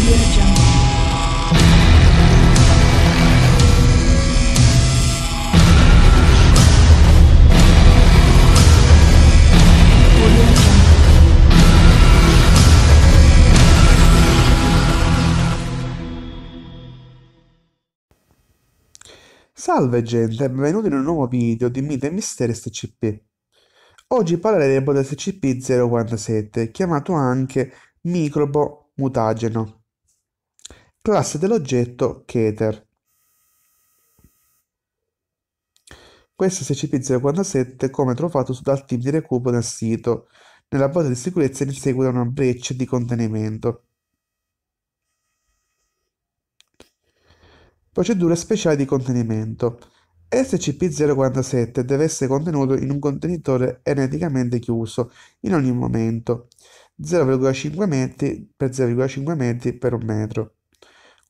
Audio Jungle. Salve gente, benvenuti in un nuovo video di Mite e Misteri SCP. Oggi parleremo del SCP-047, chiamato anche microbo mutageno classe dell'oggetto Keter. Questo SCP-047 come trovato dal team di recupero del sito, nella base di sicurezza in seguito a una breccia di contenimento. Procedure speciali di contenimento. SCP-047 deve essere contenuto in un contenitore ermeticamente chiuso in ogni momento, 0,5 metri x 0,5 metri per un metro.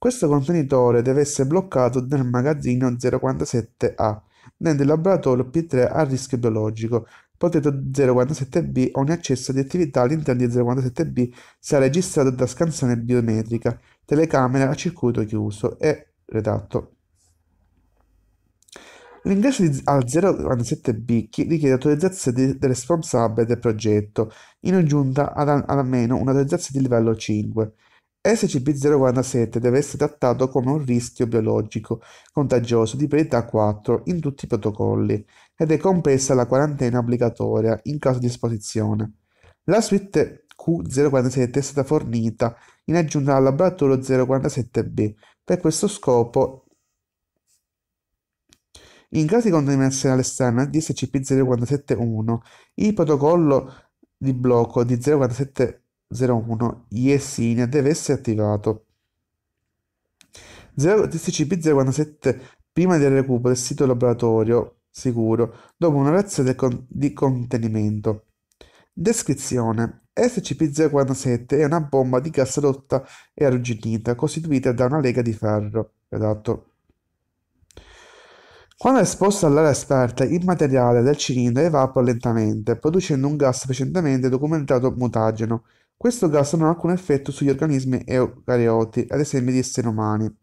Questo contenitore deve essere bloccato nel magazzino 047A, nel laboratorio P3 a rischio biologico, potato 047B ogni accesso di attività all'interno di 047B sarà registrato da scansione biometrica, telecamera a circuito chiuso e redatto. L'ingresso al 047B richiede autorizzazione del responsabile del progetto, in aggiunta ad almeno un'autorizzazione di livello 5. SCP-047 deve essere trattato come un rischio biologico contagioso di priorità 4 in tutti i protocolli ed è compresa la quarantena obbligatoria in caso di esposizione. La suite Q047 è stata fornita in aggiunta al laboratorio 047B. Per questo scopo in caso di contaminazione all'esterno di SCP-047-1, il protocollo di blocco di 047 01 IESINE deve essere attivato. 0, TSCP-047 prima del recupero del sito laboratorio sicuro dopo una razione con, di contenimento. Descrizione SCP-047 è una bomba di gas rotta e arrugginita costituita da una lega di ferro. Adatto. Quando esposta all'aria esperta, il materiale del cilindro evapora lentamente, producendo un gas recentemente documentato mutageno, questo gas non ha alcun effetto sugli organismi eucarioti, ad esempio gli esseri umani,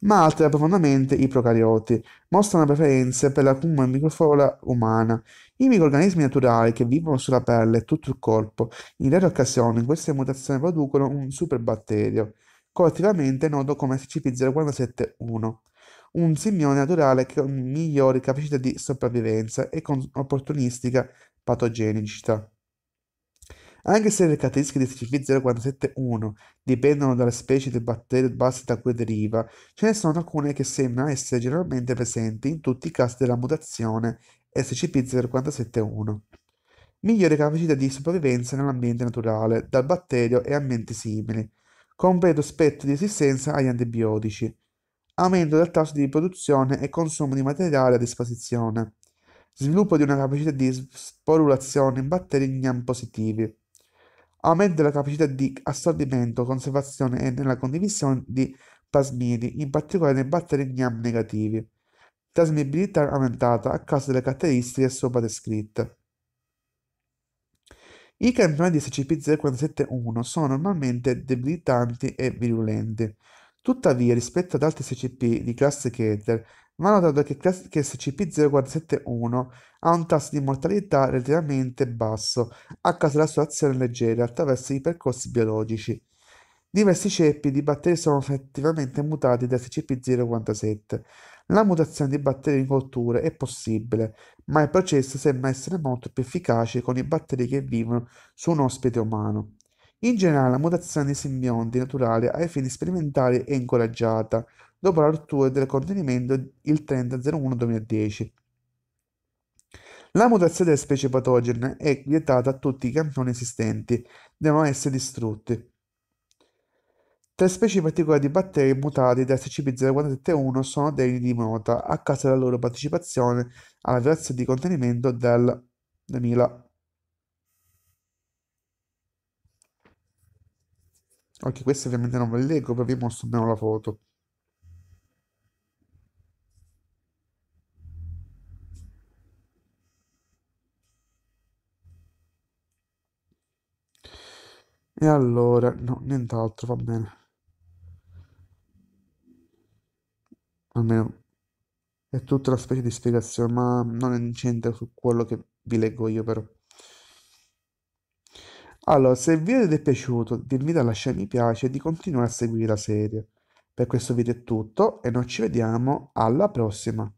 ma altera profondamente i procarioti, mostrano preferenze per la comune microfauna umana. I microorganismi naturali che vivono sulla pelle e tutto il corpo, in rare occasioni queste mutazioni producono un superbatterio, collettivamente noto come scp 047 1 un simione naturale con migliori capacità di sopravvivenza e con opportunistica patogenicità. Anche se le caratteristiche di SCP-0471 dipendono dalle specie del batterio base da cui deriva, ce ne sono alcune che sembrano essere generalmente presenti in tutti i casi della mutazione SCP-0471. Migliore capacità di sopravvivenza nell'ambiente naturale, dal batterio e ambienti simili. Completo spettro di resistenza agli antibiotici. Aumento del tasso di produzione e consumo di materiale a disposizione. Sviluppo di una capacità di sporulazione in batteri gnam positivi aumenta la capacità di assorbimento, conservazione e nella condivisione di plasmidi, in particolare nei batteri gnam negativi. Trasmibilità aumentata a causa delle caratteristiche sopra descritte. I campioni di SCP-047-1 sono normalmente debilitanti e virulenti. Tuttavia, rispetto ad altri SCP di classe Keter, ma notato che, che scp 047 1 ha un tasso di mortalità relativamente basso a causa della sua azione leggera attraverso i percorsi biologici. Diversi ceppi di batteri sono effettivamente mutati da SCP-047. La mutazione di batteri in colture è possibile, ma il processo sembra essere molto più efficace con i batteri che vivono su un ospite umano. In generale, la mutazione di simbionti naturali ai fini sperimentali è incoraggiata, dopo la rottura del contenimento il 30.01-2010. La mutazione delle specie patogene è vietata a tutti i campioni esistenti, devono essere distrutti. Tre specie particolari di batteri mutati da SCP-0471 sono degni di nota a causa della loro partecipazione alla violazione di contenimento del 2000. Ok, questo ovviamente non ve lo leggo, però vi mostro almeno la foto. E allora, no, nient'altro, va bene. Almeno è tutta una specie di spiegazione, ma non incentra su quello che vi leggo io però. Allora, se il video vi è piaciuto, vi invito a lasciare mi piace e di continuare a seguire la serie. Per questo video è tutto e noi ci vediamo alla prossima.